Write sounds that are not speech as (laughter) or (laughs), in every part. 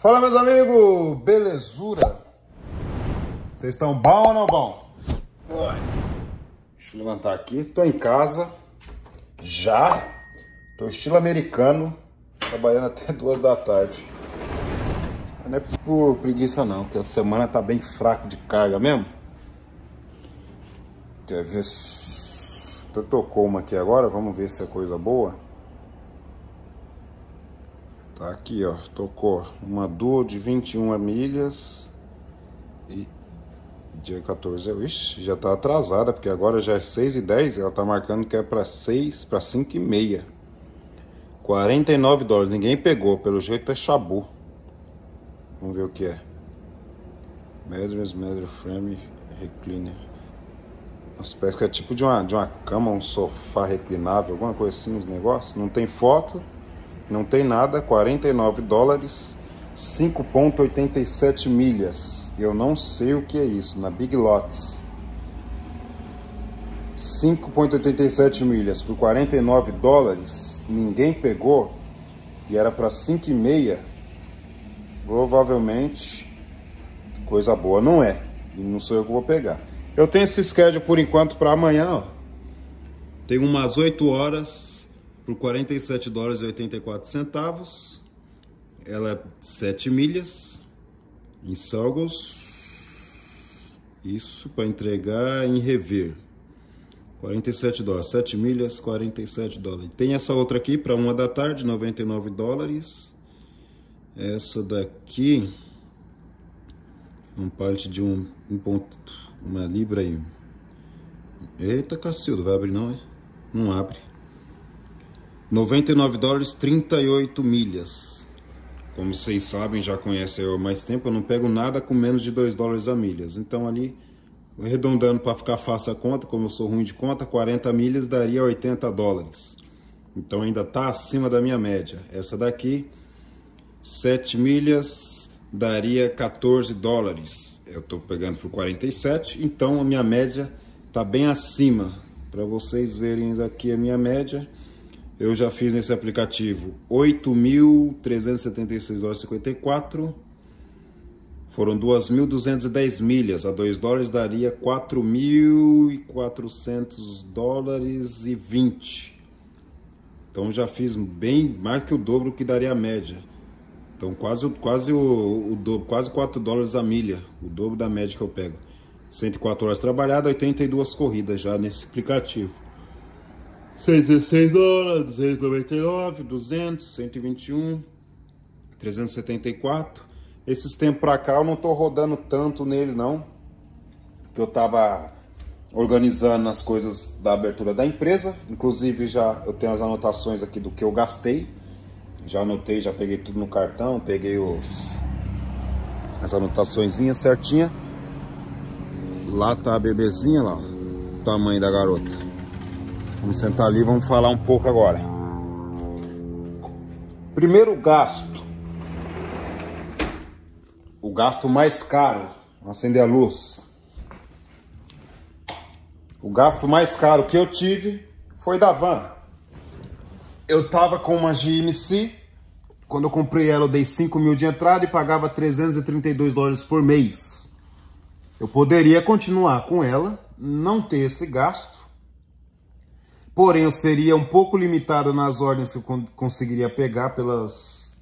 Fala meus amigos, belezura? Vocês estão bom ou não bom? Deixa eu levantar aqui, tô em casa já, tô estilo americano, trabalhando até (laughs) duas da tarde. Não é por preguiça não, porque a semana tá bem fraco de carga mesmo. Quer ver? Tocou uma aqui agora, vamos ver se é coisa boa. Tá aqui, ó, tocou uma duo de 21 milhas e dia 14, ixi, já tá atrasada, porque agora já é 6 e 10, ela tá marcando que é para 6, para 5 e meia. 49 dólares, ninguém pegou, pelo jeito é chabu. Vamos ver o que é. Medras, Medro Frame Recliner. Nossa, parece que é tipo de uma, de uma cama, um sofá reclinável, alguma coisa assim, uns negócios. Não tem foto não tem nada, 49 dólares, 5.87 milhas. Eu não sei o que é isso, na Big Lots. 5.87 milhas por 49 dólares, ninguém pegou e era para 5,5. Provavelmente coisa boa não é, e não sou eu que vou pegar. Eu tenho esse schedule por enquanto para amanhã, ó. Tem umas 8 horas por 47 dólares e 84 centavos. Ela é 7 milhas em Salgos. Isso para entregar em Rever. 47 dólares, 7 milhas, 47 dólares. Tem essa outra aqui para uma da tarde, 99 dólares. Essa daqui, um parte de um, um ponto, uma libra aí. Eita, Cacildo, vai abrir não, é? Não abre. 99 dólares 38 milhas. Como vocês sabem, já conhecem eu há mais tempo, eu não pego nada com menos de 2 dólares a milhas. Então ali, arredondando para ficar fácil a conta, como eu sou ruim de conta, 40 milhas daria 80 dólares. Então ainda está acima da minha média. Essa daqui, 7 milhas daria 14 dólares. Eu estou pegando por 47, então a minha média está bem acima. Para vocês verem aqui a minha média, eu já fiz nesse aplicativo 8.376 horas 54. Foram 2.210 milhas. A 2 dólares daria 4.400 dólares e 20. Então já fiz bem mais que o dobro que daria a média. Então quase, quase o, o dobro, quase 4 dólares a milha, o dobro da média que eu pego. 104 horas trabalhadas, 82 corridas já nesse aplicativo. 116 dólares, 299, 200, 121, 374. Esses tempos pra cá eu não tô rodando tanto nele não, que eu tava organizando as coisas da abertura da empresa. Inclusive já eu tenho as anotações aqui do que eu gastei. Já anotei, já peguei tudo no cartão, peguei os as anotaçõezinhas certinha. Lá tá a bebezinha lá, o tamanho da garota. Vamos sentar ali, vamos falar um pouco agora. Primeiro gasto. O gasto mais caro, acender a luz. O gasto mais caro que eu tive foi da van. Eu tava com uma GMC, quando eu comprei ela eu dei 5 mil de entrada e pagava 332 dólares por mês. Eu poderia continuar com ela, não ter esse gasto, Porém, eu seria um pouco limitado nas ordens que eu conseguiria pegar pelas...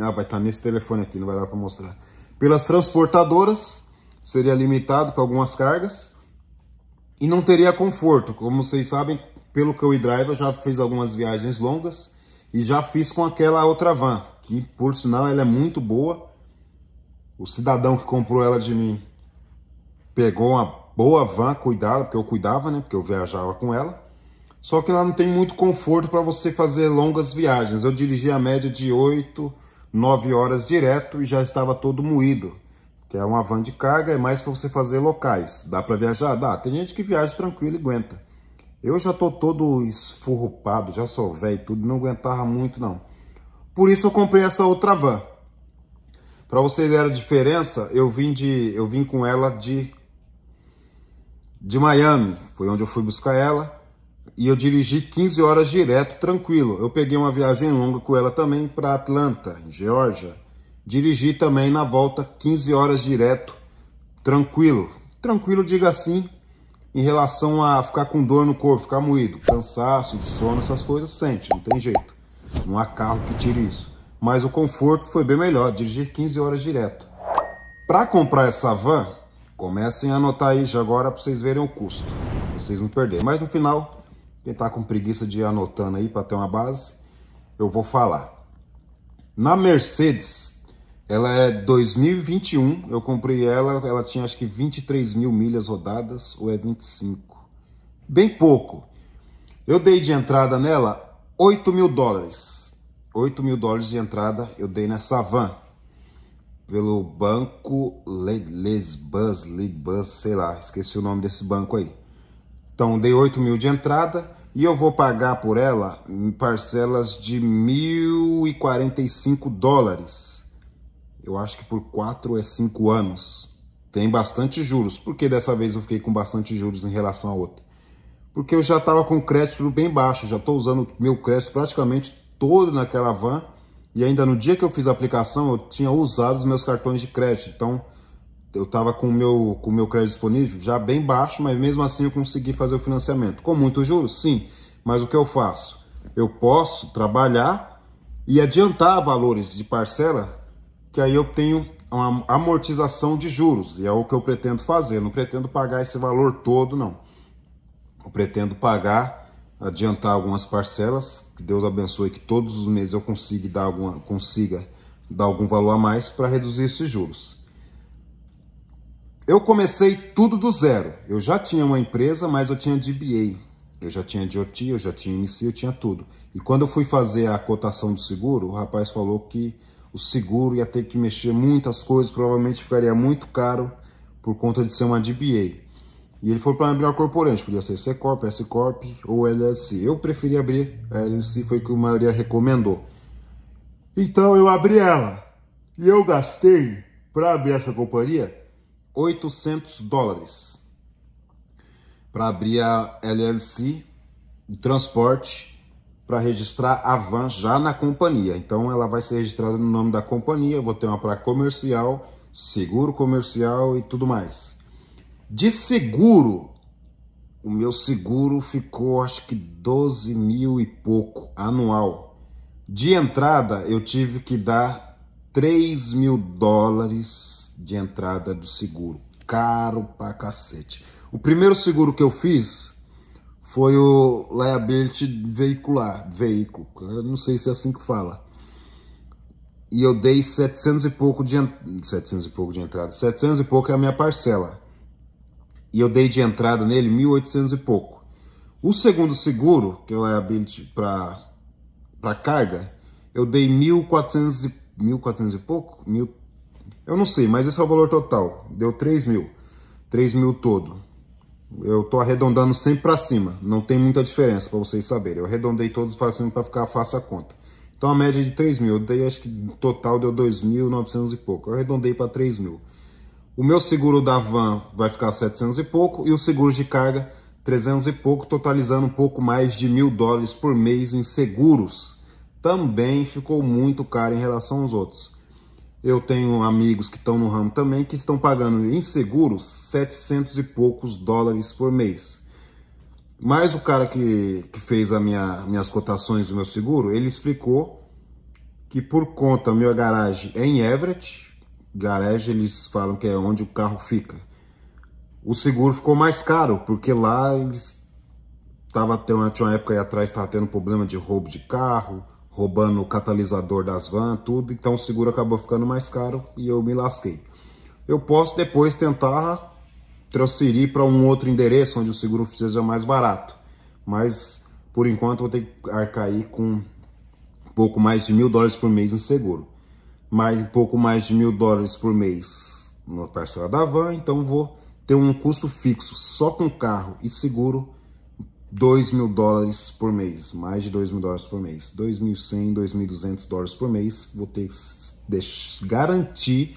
Ah, vai estar tá nesse telefone aqui, não vai dar para mostrar. Pelas transportadoras, seria limitado com algumas cargas. E não teria conforto. Como vocês sabem, pelo que eu e drive, eu já fiz algumas viagens longas. E já fiz com aquela outra van, que por sinal ela é muito boa. O cidadão que comprou ela de mim pegou uma boa van, cuidada, porque eu cuidava, né? Porque eu viajava com ela. Só que lá não tem muito conforto para você fazer longas viagens. Eu dirigi a média de 8, 9 horas direto e já estava todo moído. Que é uma van de carga, é mais para você fazer locais. Dá para viajar? Dá. Tem gente que viaja tranquilo e aguenta. Eu já tô todo esfurrupado, já sou velho e tudo, não aguentava muito não. Por isso eu comprei essa outra van. Para vocês verem a diferença, eu vim de eu vim com ela de de Miami, foi onde eu fui buscar ela e eu dirigi 15 horas direto, tranquilo. Eu peguei uma viagem longa com ela também para Atlanta, em Geórgia. Dirigi também na volta 15 horas direto, tranquilo. Tranquilo, diga assim, em relação a ficar com dor no corpo, ficar moído, cansaço, sono, essas coisas, sente, não tem jeito. Não há carro que tire isso. Mas o conforto foi bem melhor, dirigir 15 horas direto. Para comprar essa van, comecem a anotar aí já agora para vocês verem o custo, pra vocês não perderem. Mas no final, quem está com preguiça de ir anotando aí para ter uma base, eu vou falar. Na Mercedes, ela é 2021, eu comprei ela, ela tinha acho que 23 mil milhas rodadas, ou é 25. Bem pouco. Eu dei de entrada nela 8 mil dólares. 8 mil dólares de entrada eu dei nessa van. Pelo banco Lesbus, Lidbus, sei lá, esqueci o nome desse banco aí. Então dei 8 mil de entrada, e eu vou pagar por ela em parcelas de 1.045 dólares. Eu acho que por 4 é 5 anos. Tem bastante juros. Por que dessa vez eu fiquei com bastante juros em relação a outra? Porque eu já estava com crédito bem baixo, já estou usando meu crédito praticamente todo naquela van e ainda no dia que eu fiz a aplicação eu tinha usado os meus cartões de crédito. Então eu estava com o meu, com meu crédito disponível já bem baixo, mas mesmo assim eu consegui fazer o financiamento. Com muito juros, sim, mas o que eu faço? Eu posso trabalhar e adiantar valores de parcela, que aí eu tenho uma amortização de juros, e é o que eu pretendo fazer. não pretendo pagar esse valor todo, não. Eu pretendo pagar, adiantar algumas parcelas, que Deus abençoe que todos os meses eu consiga dar, alguma, consiga dar algum valor a mais para reduzir esses juros. Eu comecei tudo do zero. Eu já tinha uma empresa, mas eu tinha DBA. Eu já tinha DOT, eu já tinha MC, eu tinha tudo. E quando eu fui fazer a cotação do seguro, o rapaz falou que o seguro ia ter que mexer muitas coisas, provavelmente ficaria muito caro por conta de ser uma DBA. E ele foi para abrir uma corporante, podia ser C Corp, S Corp ou LLC. Eu preferi abrir a LLC, foi o que a maioria recomendou. Então eu abri ela. E eu gastei para abrir essa companhia 800 dólares para abrir a LLC, o transporte, para registrar a van já na companhia. Então ela vai ser registrada no nome da companhia, vou ter uma para comercial, seguro comercial e tudo mais. De seguro, o meu seguro ficou acho que 12 mil e pouco anual. De entrada eu tive que dar 3 mil dólares de entrada do seguro. Caro pra cacete. O primeiro seguro que eu fiz foi o liability veicular, veículo, eu não sei se é assim que fala. E eu dei 700 e pouco de 700 e pouco de entrada, 700 e pouco é a minha parcela. E eu dei de entrada nele 1800 e pouco. O segundo seguro, que é o liability para para carga, eu dei 1400 e 1.400 e pouco, mil, eu não sei, mas esse é o valor total, deu 3 mil, 3 mil todo. Eu tô arredondando sempre para cima, não tem muita diferença para vocês saberem, eu arredondei todos para cima para ficar fácil a conta. Então a média é de 3 mil, eu dei, acho que total deu 2.900 e pouco, eu arredondei para 3 mil. O meu seguro da van vai ficar 700 e pouco e o seguro de carga 300 e pouco, totalizando um pouco mais de mil dólares por mês em seguros também ficou muito caro em relação aos outros. Eu tenho amigos que estão no ramo também que estão pagando em seguro 700 e poucos dólares por mês. Mas o cara que, que fez as minha, minhas cotações do meu seguro, ele explicou que por conta, minha garagem é em Everett, garagem eles falam que é onde o carro fica. O seguro ficou mais caro, porque lá eles tava tinha uma época aí atrás estava tendo problema de roubo de carro, roubando o catalisador das van, tudo, então o seguro acabou ficando mais caro e eu me lasquei. Eu posso depois tentar transferir para um outro endereço onde o seguro seja mais barato, mas por enquanto vou ter que arcar aí com um pouco mais de mil dólares por mês em seguro. Mais um pouco mais de mil dólares por mês na parcela da van, então vou ter um custo fixo só com carro e seguro 2 mil dólares por mês, mais de 2 mil dólares por mês, 2.100, 2.200 dólares por mês, vou ter que garantir,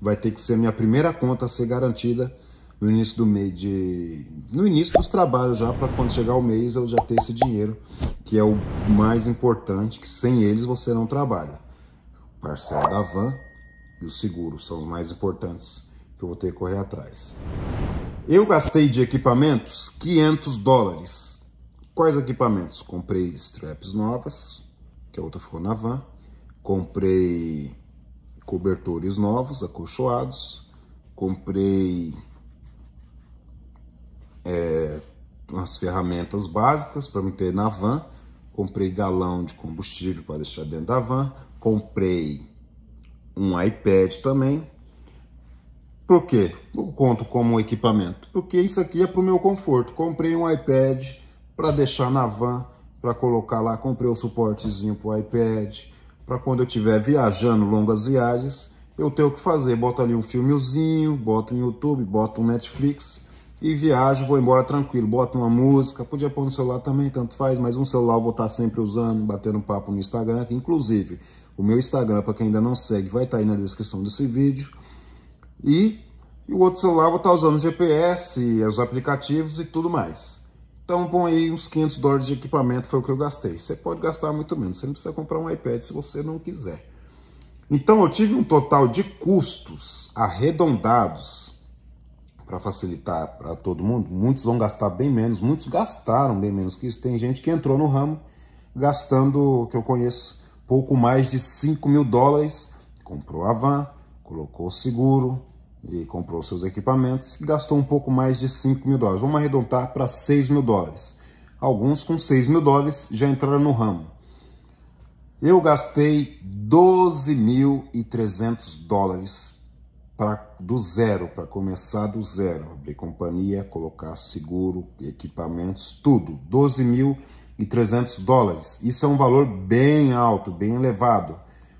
vai ter que ser minha primeira conta a ser garantida no início do mês de, no início dos trabalhos já para quando chegar o mês eu já ter esse dinheiro que é o mais importante, que sem eles você não trabalha. Parcela da van e o seguro são os mais importantes que eu vou ter que correr atrás. Eu gastei de equipamentos 500 dólares. Quais equipamentos? Comprei straps novas, que a outra ficou na van. Comprei cobertores novos, acolchoados. Comprei é, umas ferramentas básicas para me ter na van. Comprei galão de combustível para deixar dentro da van. Comprei um iPad também, por quê? Eu conto como equipamento. Porque isso aqui é para o meu conforto. Comprei um iPad para deixar na van, para colocar lá. Comprei o um suportezinho para o iPad. Para quando eu estiver viajando longas viagens, eu tenho o que fazer. Boto ali um filmezinho, boto um YouTube, boto um Netflix e viajo, vou embora tranquilo. Boto uma música, podia pôr no celular também, tanto faz. Mas um celular eu vou estar tá sempre usando, batendo papo no Instagram. Inclusive, o meu Instagram, para quem ainda não segue, vai estar tá aí na descrição desse vídeo. E, e o outro celular vou estar tá usando GPS, os aplicativos e tudo mais. Então bom aí uns 500 dólares de equipamento foi o que eu gastei. Você pode gastar muito menos, você não precisa comprar um iPad se você não quiser. Então eu tive um total de custos arredondados para facilitar para todo mundo. Muitos vão gastar bem menos, muitos gastaram bem menos que isso. Tem gente que entrou no ramo gastando, que eu conheço, pouco mais de 5 mil dólares, comprou a van, colocou seguro e comprou seus equipamentos e gastou um pouco mais de 5 mil dólares. Vamos arredondar para 6 mil dólares. Alguns com 6 mil dólares já entraram no ramo. Eu gastei 12.300 dólares pra, do zero, para começar do zero. Abrir companhia, colocar seguro, equipamentos, tudo. 12.300 dólares. Isso é um valor bem alto, bem elevado.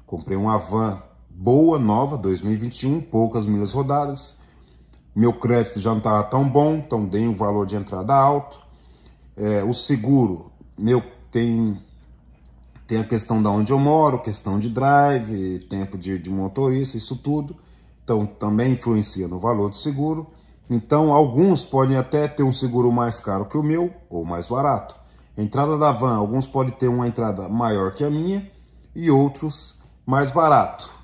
Comprei uma van, boa, nova, 2021, poucas milhas rodadas. Meu crédito já não estava tão bom, então dei um valor de entrada alto. É, o seguro, meu, tem, tem a questão de onde eu moro, questão de drive, tempo de, de motorista, isso tudo. Então também influencia no valor do seguro. Então alguns podem até ter um seguro mais caro que o meu ou mais barato. Entrada da van, alguns podem ter uma entrada maior que a minha e outros mais barato.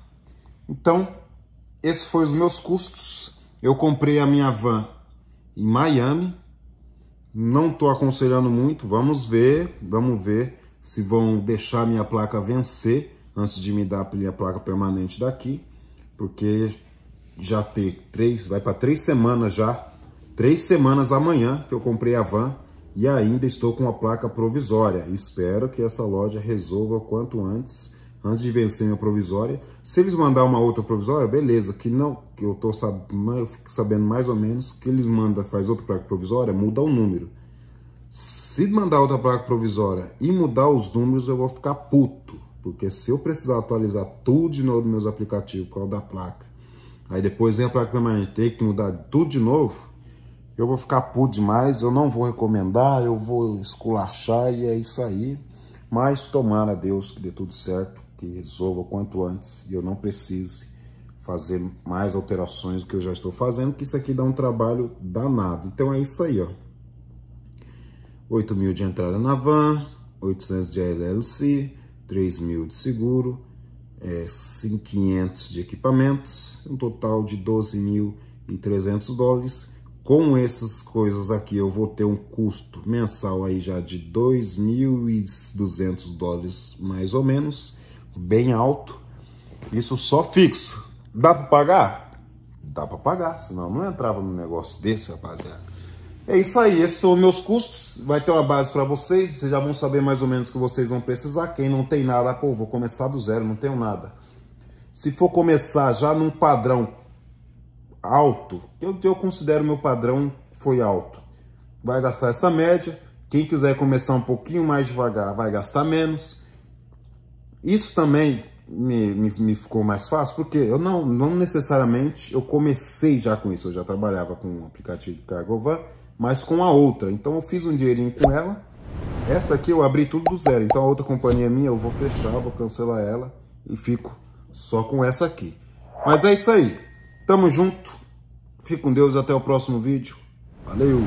Então, esses foram os meus custos. Eu comprei a minha van em Miami. Não estou aconselhando muito, vamos ver, vamos ver se vão deixar minha placa vencer antes de me dar a minha placa permanente daqui, porque já tem três, vai para três semanas já, três semanas amanhã que eu comprei a van e ainda estou com a placa provisória. Espero que essa loja resolva o quanto antes antes de vencer a provisória. Se eles mandar uma outra provisória, beleza, que não, que eu estou sabendo mais ou menos que eles manda faz outra placa provisória, muda o número. Se mandar outra placa provisória e mudar os números, eu vou ficar puto, porque se eu precisar atualizar tudo de novo nos meus aplicativos qual da placa, aí depois vem a placa permanente, tem que mudar tudo de novo, eu vou ficar puto demais, eu não vou recomendar, eu vou esculachar e é isso aí. Mas tomara a Deus que dê tudo certo que resolva o quanto antes e eu não precise fazer mais alterações do que eu já estou fazendo, que isso aqui dá um trabalho danado. Então é isso aí, ó. 8 mil de entrada na van, 800 de LLC, 3 mil de seguro, é, 500 de equipamentos, um total de 12.300 dólares. Com essas coisas aqui, eu vou ter um custo mensal aí já de 2.200 dólares, mais ou menos bem alto. Isso só fixo. Dá para pagar? Dá para pagar, senão não entrava num negócio desse, rapaziada. É isso aí, esses são meus custos. Vai ter uma base para vocês, vocês já vão saber mais ou menos o que vocês vão precisar. Quem não tem nada, pô, vou começar do zero, não tenho nada. Se for começar já num padrão alto, eu, eu considero meu padrão foi alto, vai gastar essa média. Quem quiser começar um pouquinho mais devagar, vai gastar menos. Isso também me, me, me, ficou mais fácil, porque eu não, não necessariamente eu comecei já com isso, eu já trabalhava com o aplicativo Cargovan, mas com a outra. Então eu fiz um dinheirinho com ela. Essa aqui eu abri tudo do zero. Então a outra companhia minha eu vou fechar, vou cancelar ela e fico só com essa aqui. Mas é isso aí. Tamo junto. Fique com Deus até o próximo vídeo. Valeu!